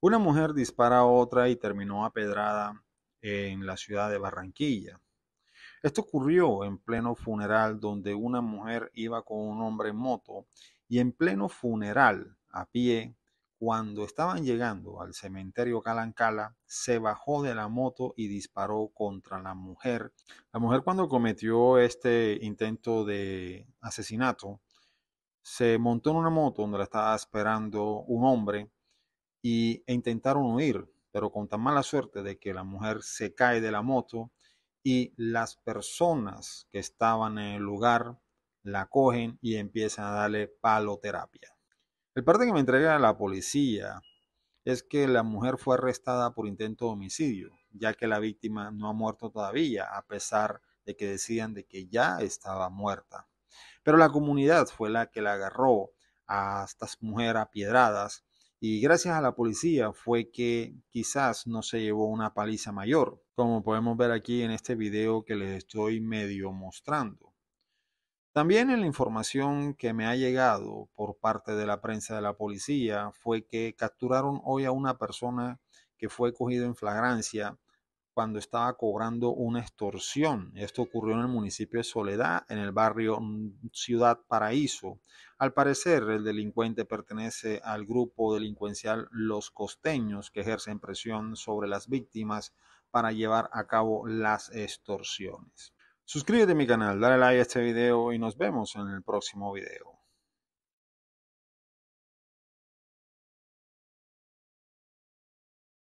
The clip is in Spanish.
Una mujer dispara a otra y terminó apedrada en la ciudad de Barranquilla. Esto ocurrió en pleno funeral donde una mujer iba con un hombre en moto y en pleno funeral a pie, cuando estaban llegando al cementerio Calancala, se bajó de la moto y disparó contra la mujer. La mujer cuando cometió este intento de asesinato, se montó en una moto donde la estaba esperando un hombre y, e intentaron huir, pero con tan mala suerte de que la mujer se cae de la moto y las personas que estaban en el lugar la cogen y empiezan a darle paloterapia. El parte que me entrega la policía es que la mujer fue arrestada por intento de homicidio, ya que la víctima no ha muerto todavía, a pesar de que decían de que ya estaba muerta. Pero la comunidad fue la que la agarró a estas mujeres apiedradas y gracias a la policía fue que quizás no se llevó una paliza mayor, como podemos ver aquí en este video que les estoy medio mostrando. También en la información que me ha llegado por parte de la prensa de la policía fue que capturaron hoy a una persona que fue cogido en flagrancia cuando estaba cobrando una extorsión. Esto ocurrió en el municipio de Soledad, en el barrio mm, Ciudad Paraíso. Al parecer, el delincuente pertenece al grupo delincuencial Los Costeños, que ejercen presión sobre las víctimas para llevar a cabo las extorsiones. Suscríbete a mi canal, dale like a este video y nos vemos en el próximo video.